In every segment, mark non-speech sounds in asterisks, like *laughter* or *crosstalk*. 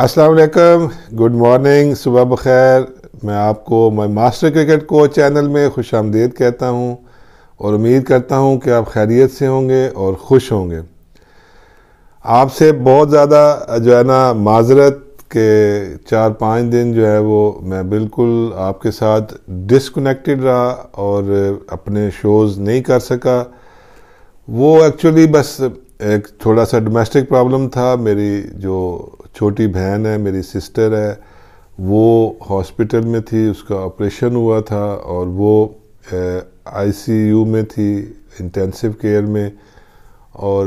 अस्सलाम वालेकुम good morning सुबह बखैर मैं आपको मैं मास्टर क्रिकेट कोच चैनल में खुश आमदीद कहता हूँ और उम्मीद करता हूँ कि आप खैरियत से होंगे और खुश होंगे आपसे बहुत ज़्यादा जो है ना माजरत के चार पाँच दिन जो है वो मैं बिल्कुल आपके साथ डिसकनेक्टेड रहा और अपने शोज़ नहीं कर सका वो एक्चुअली बस एक थोड़ा सा डोमेस्टिक प्रॉब्लम था मेरी जो छोटी बहन है मेरी सिस्टर है वो हॉस्पिटल में थी उसका ऑपरेशन हुआ था और वो आईसीयू में थी इंटेंसिव केयर में और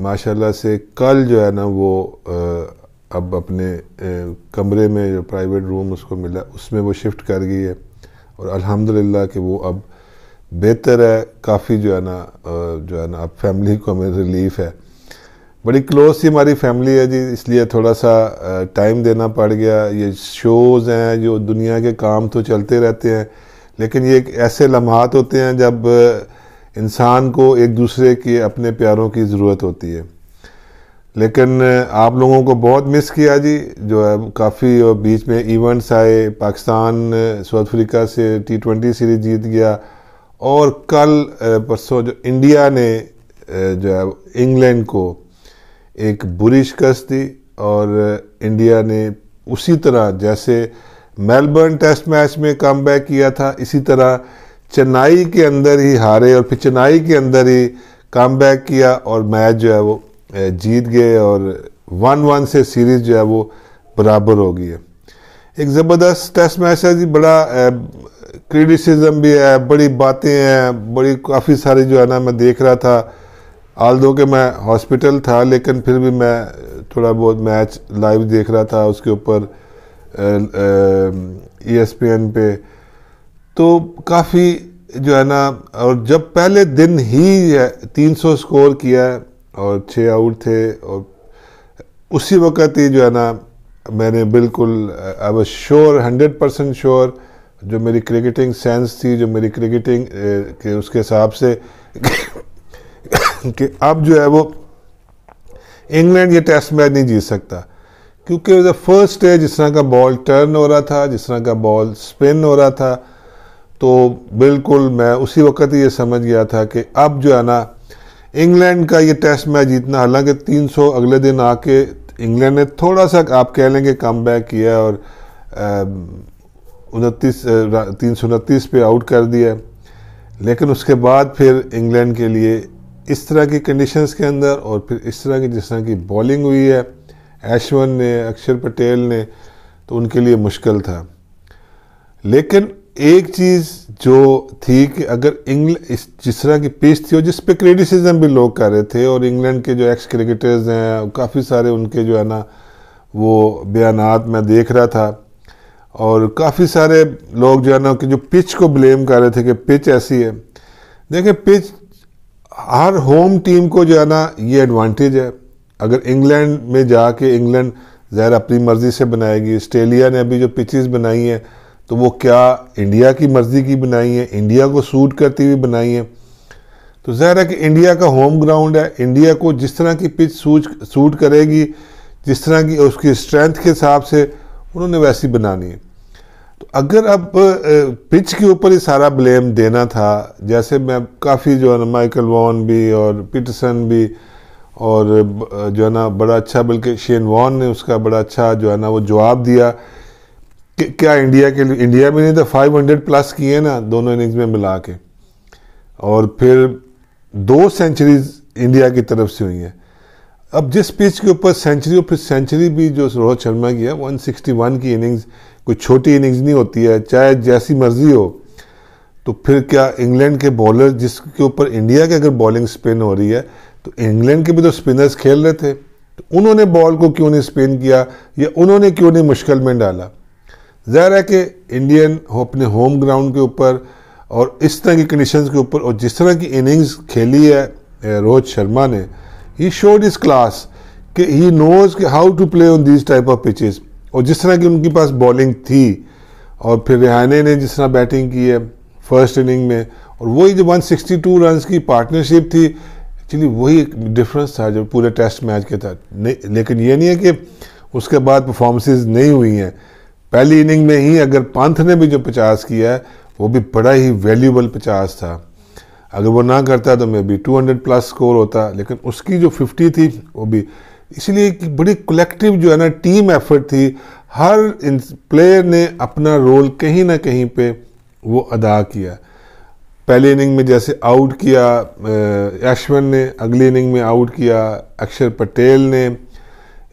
माशाल्लाह से कल जो है ना वो अब अपने कमरे में जो प्राइवेट रूम उसको मिला उसमें वो शिफ्ट कर गई है और अल्हम्दुलिल्लाह कि वो अब बेहतर है काफ़ी जो है ना जो है ना अब फैमिली को हमें रिलीफ है बड़ी क्लोज सी हमारी फैमिली है जी इसलिए थोड़ा सा टाइम देना पड़ गया ये शोज़ हैं जो दुनिया के काम तो चलते रहते हैं लेकिन ये एक ऐसे लम्हात होते हैं जब इंसान को एक दूसरे के अपने प्यारों की ज़रूरत होती है लेकिन आप लोगों को बहुत मिस किया जी जो है काफ़ी और बीच में इवेंट्स आए पाकिस्तान साउथ अफ्रीका से टी ट्वेंटी सीरीज़ जीत गया और कल परसों जो इंडिया ने जो है इंग्लैंड को एक बुरी शिकस्त दी और इंडिया ने उसी तरह जैसे मेलबर्न टेस्ट मैच में कम बैक किया था इसी तरह चेन्नई के अंदर ही हारे और फिर चेन्नई के अंदर ही कम बैक किया और मैच जो है वो जीत गए और वन वन से सीरीज़ जो है वो बराबर हो गई है एक ज़बरदस्त टेस्ट मैच है जी बड़ा क्रिटिसिज्म भी है बड़ी बातें हैं बड़ी काफ़ी सारी जो है ना मैं देख रहा था आल दो तो के मैं हॉस्पिटल था लेकिन फिर भी मैं थोड़ा बहुत मैच लाइव देख रहा था उसके ऊपर ई एस पी एन पे तो काफ़ी जो है ना और जब पहले दिन ही 300 स्कोर किया और छः आउट थे और उसी वक्त ही जो है ना मैंने बिल्कुल I was sure hundred percent sure जो मेरी क्रिकेटिंग सेंस थी जो मेरी क्रिकेटिंग के उसके हिसाब से कि अब जो है वो इंग्लैंड ये टेस्ट मैच नहीं जीत सकता क्योंकि द फर्स्ट डे जिस तरह का बॉल टर्न हो रहा था जिस तरह का बॉल स्पिन हो रहा था तो बिल्कुल मैं उसी वक्त ये समझ गया था कि अब जो है ना इंग्लैंड का ये टेस्ट मैच जीतना हालांकि 300 अगले दिन आके इंग्लैंड ने थोड़ा सा आप कह लेंगे कम बैक किया और उनतीस तीन सौ उनतीस पे आउट कर दिया लेकिन उसके बाद फिर इंग्लैंड के लिए इस तरह की कंडीशंस के अंदर और फिर इस तरह की जिस तरह की बॉलिंग हुई है ऐशवन ने अक्षर पटेल ने तो उनके लिए मुश्किल था लेकिन एक चीज़ जो थी कि अगर इंग्लैंड इस जिस तरह की पिच थी और जिस पे क्रिटिसिज्म भी लोग कर रहे थे और इंग्लैंड के जो एक्स क्रिकेटर्स हैं काफ़ी सारे उनके जो है ना वो बयान मैं देख रहा था और काफ़ी सारे लोग जो है ना कि जो पिच को ब्लेम कर रहे थे कि पिच ऐसी है देखिए पिच हर होम टीम को जो है ना ये एडवांटेज है अगर इंग्लैंड में जाके इंग्लैंड ज़ाहिर अपनी मर्ज़ी से बनाएगी ऑस्ट्रेलिया ने अभी जो पिचेस बनाई हैं तो वो क्या इंडिया की मर्ज़ी की बनाई है इंडिया को सूट करती हुई बनाई है तो ज़ाहिर है कि इंडिया का होम ग्राउंड है इंडिया को जिस तरह की पिच सूट सूट करेगी जिस तरह की उसकी स्ट्रेंथ के हिसाब से उन्होंने वैसी बनानी है तो अगर अब पिच के ऊपर ही सारा ब्लेम देना था जैसे मैं काफ़ी जो है ना माइकल वॉन भी और पीटरसन भी और जो है ना बड़ा अच्छा बल्कि शेन वॉन ने उसका बड़ा अच्छा जो है ना वो जवाब दिया कि क्या इंडिया के लिए इंडिया में नहीं तो 500 प्लस किए ना दोनों इनिंग्स में मिला के और फिर दो सेंचुरीज इंडिया की तरफ से हुई हैं अब जिस पिच के ऊपर सेंचुरी और फिर सेंचुरी भी जो रोहित शर्मा की है 161 की इनिंग्स कोई छोटी इनिंग्स नहीं होती है चाहे जैसी मर्जी हो तो फिर क्या इंग्लैंड के बॉलर जिसके ऊपर इंडिया के अगर बॉलिंग स्पिन हो रही है तो इंग्लैंड के भी तो स्पिनर्स खेल रहे थे तो उन्होंने बॉल को क्यों नहीं स्पिन किया या उन्होंने क्यों नहीं मुश्किल में डाला ज़ाहिर है कि इंडियन हो अपने होम ग्राउंड के ऊपर और इस तरह की कंडीशंस के ऊपर और जिस तरह की इनिंग्स खेली है रोहित शर्मा ने ही शोड इस क्लास कि he knows how to play on these type of pitches और जिस तरह की उनके पास बॉलिंग थी और फिर रिहाने ने जिस तरह बैटिंग की है फर्स्ट इनिंग में और वही जो 162 रन की पार्टनरशिप थी एक्चुअली वही एक डिफरेंस था जो पूरे टेस्ट मैच के था लेकिन ये नहीं है कि उसके बाद परफॉर्मेंसेज नहीं हुई हैं पहली इनिंग में ही अगर पंथ ने भी जो पचास किया है वो भी बड़ा ही वैल्यूबल पचास था अगर वो ना करता तो maybe two hundred plus score होता लेकिन उसकी जो फिफ्टी थी वो भी इसलिए कि बड़ी कलेक्टिव जो है ना टीम एफर्ट थी हर प्लेयर ने अपना रोल कहीं ना कहीं पे वो अदा किया पहले इनिंग में जैसे आउट किया यशवन ने अगली इनिंग में आउट किया अक्षर पटेल ने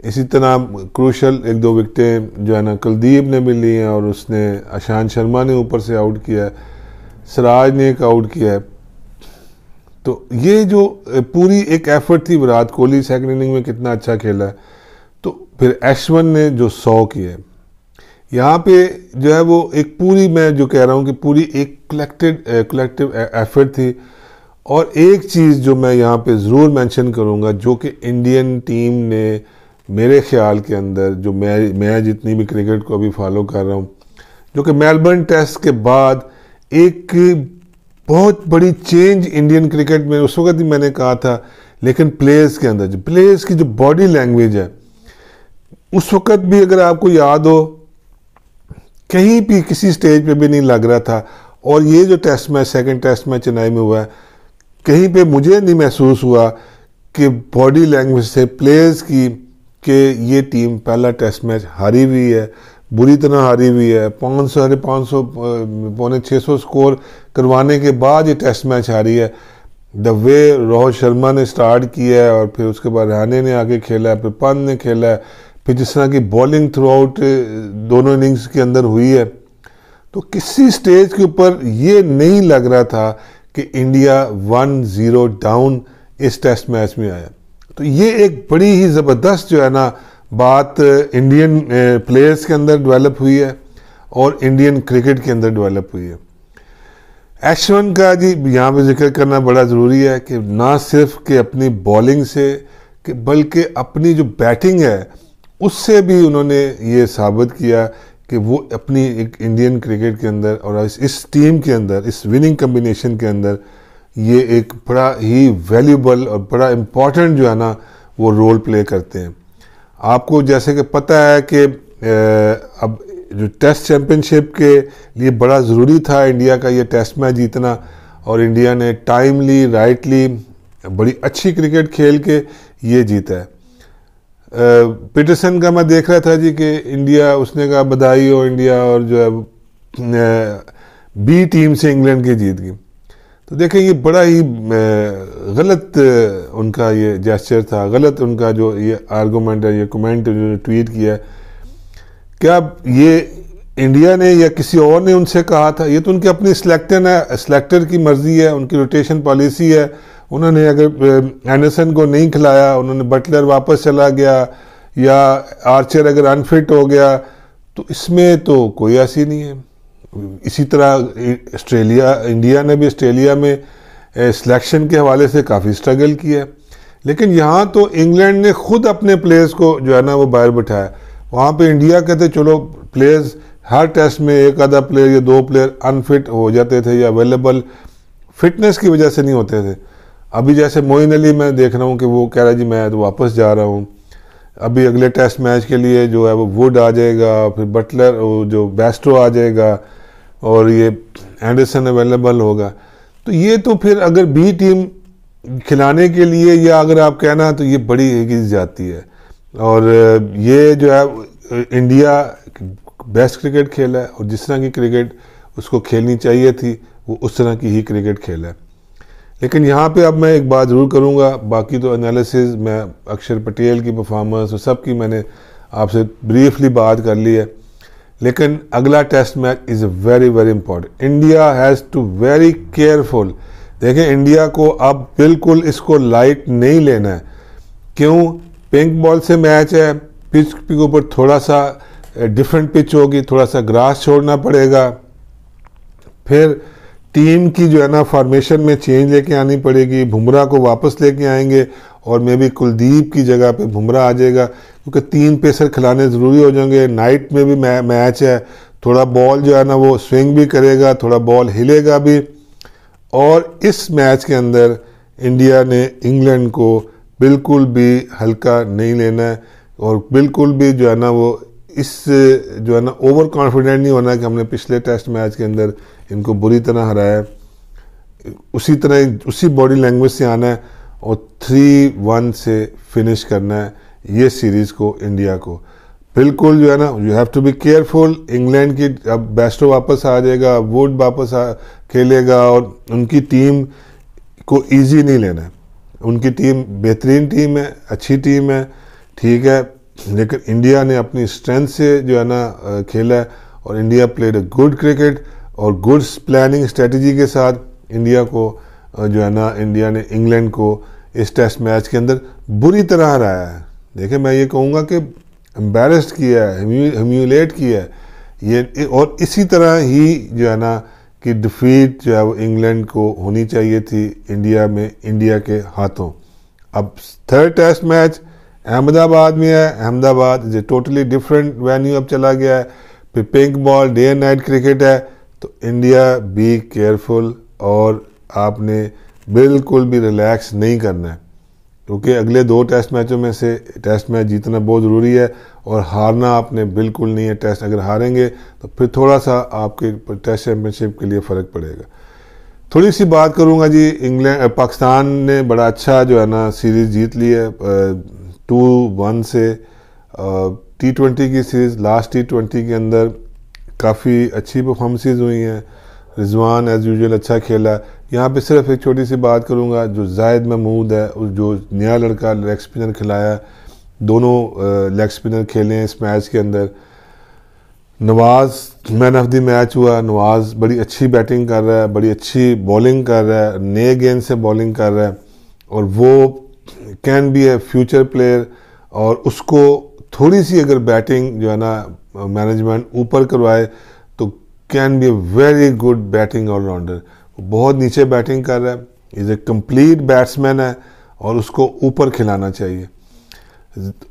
इसी तरह क्रूशल एक दो विकटें जो है ना कुलदीप ने भी ली हैं और उसने अशांत शर्मा ने ऊपर से आउट किया सराज ने एक आउट किया है तो ये जो पूरी एक एफर्ट थी विराट कोहली सेकेंड इनिंग में कितना अच्छा खेला है तो फिर एशवन ने जो सौ किए यहाँ पे जो है वो एक पूरी मैं जो कह रहा हूँ कि पूरी एक कलेक्टेड कलेक्टिव एफर्ट थी और एक चीज़ जो मैं यहाँ पे ज़रूर मेंशन करूँगा जो कि इंडियन टीम ने मेरे ख्याल के अंदर जो मैं मैं जितनी भी क्रिकेट को अभी फॉलो कर रहा हूँ जो कि मेलबर्न टेस्ट के बाद एक बहुत बड़ी चेंज इंडियन क्रिकेट में उस वक्त ही मैंने कहा था लेकिन प्लेयर्स के अंदर जो प्लेयर्स की जो बॉडी लैंग्वेज है उस वक्त भी अगर आपको याद हो कहीं भी किसी स्टेज पे भी नहीं लग रहा था और ये जो test match second test match Chennai में हुआ है कहीं पे मुझे नहीं महसूस हुआ कि बॉडी लैंग्वेज से प्लेयर्स की कि ये टीम पहला टेस्ट मैच हारी हुई है बुरी तरह हारी हुई है पाँच सौ साढ़े पाँच सौ पौने छः सौ स्कोर करवाने के बाद ये टेस्ट मैच हारी है द वे रोहित शर्मा ने स्टार्ट किया है और फिर उसके बाद रहाने ने आके खेला है फिर पंत ने खेला है फिर जिस तरह की बॉलिंग थ्रू आउट दोनों इनिंग्स के अंदर हुई है तो किसी स्टेज के ऊपर ये नहीं लग रहा था कि इंडिया वन ज़ीरो डाउन इस टेस्ट मैच में आया तो ये एक बड़ी ही ज़बरदस्त जो है ना बात इंडियन प्लेयर्स eh, के अंदर डेवलप हुई है और इंडियन क्रिकेट के अंदर डेवलप हुई है एशवन का जी यहाँ पे जिक्र करना बड़ा ज़रूरी है कि ना सिर्फ कि अपनी बॉलिंग से कि बल्कि अपनी जो बैटिंग है उससे भी उन्होंने ये साबित किया कि वो अपनी एक इंडियन क्रिकेट के अंदर और इस, इस टीम के अंदर इस विनिंग कम्बिनेशन के अंदर ये एक बड़ा ही वैल्यूबल और बड़ा इम्पॉर्टेंट जो है ना वो रोल प्ले करते हैं आपको जैसे कि पता है कि अब जो टेस्ट चैम्पियनशिप के लिए बड़ा ज़रूरी था इंडिया का ये टेस्ट मैच जीतना और इंडिया ने टाइमली राइटली बड़ी अच्छी क्रिकेट खेल के ये जीता है पीटरसन का मैं देख रहा था जी कि इंडिया उसने कहा बधाई हो इंडिया और जो है बी टीम से इंग्लैंड की जीत गई तो देखें ये बड़ा ही गलत उनका ये जेस्चर था गलत उनका जो ये आर्गूमेंट है ये कमेंट जो ट्वीट किया क्या ये इंडिया ने या किसी और ने उनसे कहा था ये तो उनकी अपनी सिलेक्टर है सिलेक्टर की मर्ज़ी है उनकी रोटेशन पॉलिसी है उन्होंने अगर एंडरसन को नहीं खिलाया उन्होंने बटलर वापस चला गया या आर्चर अगर अनफिट हो गया तो इसमें तो कोई ऐसी नहीं है इसी तरह ऑस्ट्रेलिया इंडिया ने भी ऑस्ट्रेलिया में सिलेक्शन के हवाले से काफ़ी स्ट्रगल किया लेकिन यहाँ तो इंग्लैंड ने खुद अपने प्लेयर्स को जो है ना वो बाहर बिठाया वहाँ पे इंडिया कहते चलो प्लेयर्स हर टेस्ट में एक आधा प्लेयर या दो प्लेयर अनफिट हो जाते थे या अवेलेबल फिटनेस की वजह से नहीं होते थे अभी जैसे मोइन अली मैं देख रहा हूँ कि वो कह रहा जी मैं तो वापस जा रहा हूँ अभी अगले टेस्ट मैच के लिए जो है वो वुड आ जाएगा फिर बटलर जो बेस्टो आ जाएगा और ये एंडरसन अवेलेबल होगा तो ये तो फिर अगर बी टीम खिलाने के लिए या अगर आप कहना तो ये बड़ी घिस जाती है और ये जो है इंडिया बेस्ट क्रिकेट खेला है और जिस तरह की क्रिकेट उसको खेलनी चाहिए थी वो उस तरह की ही क्रिकेट खेला है लेकिन यहाँ पे अब मैं एक बात ज़रूर करूँगा बाकी तो एनालिसिस मैं अक्षर पटेल की परफॉर्मेंस और सब की मैंने आपसे ब्रीफली बात कर ली है लेकिन अगला test match is very very important India has to very careful देखें इंडिया को अब बिल्कुल इसको लाइट नहीं लेना है क्यों पिंक बॉल से मैच है पिच के ऊपर थोड़ा सा डिफरेंट eh, पिच होगी थोड़ा सा ग्रास छोड़ना पड़ेगा फिर टीम की जो है ना फॉर्मेशन में चेंज लेके आनी पड़ेगी बुमराह को वापस लेके आएंगे और मे बी कुलदीप की जगह पे बुमराह आ जाएगा क्योंकि तीन पेसर खिलाने ज़रूरी हो जाएंगे नाइट में भी मै, मैच है थोड़ा बॉल जो है ना वो स्विंग भी करेगा थोड़ा बॉल हिलेगा भी और इस मैच के अंदर इंडिया ने इंग्लैंड को बिल्कुल भी हल्का नहीं लेना है और बिल्कुल भी जो है ना वो इस जो है ना ओवर कॉन्फिडेंट नहीं होना कि हमने पिछले टेस्ट मैच के अंदर इनको बुरी तरह हराया उसी तरह उसी बॉडी लैंग्वेज से आना है और थ्री वन से फिनिश करना है ये सीरीज़ को इंडिया को बिल्कुल जो है ना you have to be careful England की अब बेस्टो वापस आ जाएगा वुड वापस आ खेलेगा और उनकी टीम को इजी नहीं लेना है उनकी टीम बेहतरीन टीम है अच्छी टीम है ठीक है लेकिन इंडिया ने अपनी स्ट्रेंथ से जो है ना खेला है और India played a good cricket और गुड प्लानिंग स्ट्रेटजी के साथ इंडिया को जो है ना इंडिया ने इंग्लैंड को इस टेस्ट मैच के अंदर बुरी तरह हराया है देखिए मैं ये कहूँगा कि एम्बेरस्ड किया है हम्यूलेट किया है ये और इसी तरह ही जो है ना कि डिफीट जो है वो इंग्लैंड को होनी चाहिए थी इंडिया में इंडिया के हाथों अब थर्ड टेस्ट मैच अहमदाबाद में है Ahmedabad is a totally different venue अब चला गया है फिर pink ball day and night cricket है तो इंडिया बी केयरफुल और आपने बिल्कुल भी रिलैक्स नहीं करना है क्योंकि अगले दो टेस्ट मैचों में से टेस्ट मैच जीतना बहुत ज़रूरी है और हारना आपने बिल्कुल नहीं है टेस्ट अगर हारेंगे तो फिर थोड़ा सा आपके टेस्ट चैम्पियनशिप के लिए फ़र्क पड़ेगा थोड़ी सी बात करूँगा जी इंग्लैंड पाकिस्तान ने बड़ा अच्छा जो है ना सीरीज़ जीत ली है टू वन से टी ट्वेंटी की सीरीज़ लास्ट टी ट्वेंटी के अंदर काफ़ी अच्छी परफॉर्मेंसेज हुई हैं रिजवान एज़ यूजल अच्छा खेला यहाँ पे सिर्फ एक छोटी सी बात करूँगा जो जायद महमूद है जो नया लड़का लेग स्पिनर खिलाया दोनों लेग स्पिनर खेले हैं इस मैच के अंदर Nawaz man of the match हुआ नवाज़ बड़ी अच्छी बैटिंग कर रहा है बड़ी अच्छी बॉलिंग कर रहा है नए गेंद से बॉलिंग कर रहा है और वो can be a future player और उसको थोड़ी सी अगर बैटिंग जो है ना मैनेजमेंट ऊपर करवाए तो can be a very good batting all rounder बहुत नीचे बैटिंग कर रहा है इज़ ए कंप्लीट बैट्समैन है और उसको ऊपर खिलाना चाहिए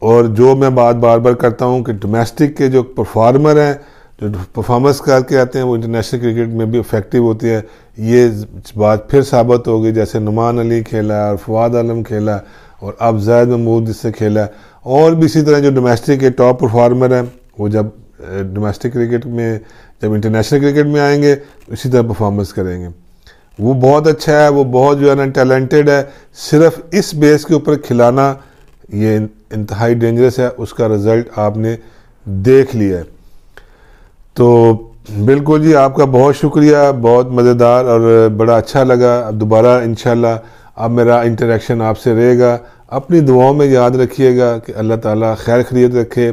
और जो मैं बात बार बार करता हूँ कि डोमेस्टिक के जो परफार्मर हैं जो परफॉर्मेंस करके आते हैं वो इंटरनेशनल क्रिकेट में भी इफेक्टिव होती है ये बात फिर साबित हो गई जैसे नुमान अली खेला और फवाद आलम खेला और अब जैद महमूद जिससे खेला और भी इसी तरह जो डोमेस्टिक के टॉप परफॉर्मर हैं वो जब डोमेस्टिक eh, क्रिकेट में जब इंटरनेशनल क्रिकेट में आएंगे इसी तरह परफॉर्मेंस करेंगे वो बहुत अच्छा है वो बहुत जो है ना टैलेंटेड है सिर्फ इस बेस के ऊपर खिलाना ये इंतहाई डेंजरस है उसका रिज़ल्ट आपने देख लिया है तो बिल्कुल जी आपका बहुत शुक्रिया बहुत मज़ेदार और बड़ा अच्छा लगा अब दोबारा इन अब मेरा इंटरेक्शन आपसे रहेगा अपनी दुआओं में याद रखिएगा कि अल्लाह ताला खैर खरीत रखे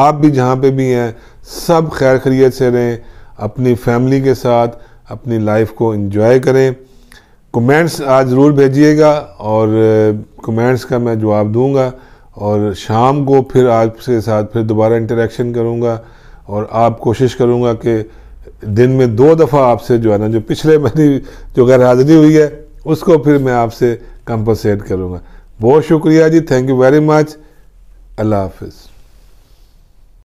आप भी जहाँ पे भी हैं सब खैर खरीत से रहें अपनी फैमिली के साथ अपनी लाइफ को इन्जॉय करें कमेंट्स आज ज़रूर भेजिएगा और कमेंट्स का मैं जवाब दूंगा और शाम को फिर आपके साथ फिर दोबारा इंटरेक्शन करूंगा और आप कोशिश करूंगा कि दिन में दो दफ़ा आपसे जो है ना जो पिछले *laughs* महीने जो गैर हाजिरी हुई है उसको फिर मैं आपसे कंपनसेट करूँगा बहुत शुक्रिया ji thank you very much अल्लाह हाफिज़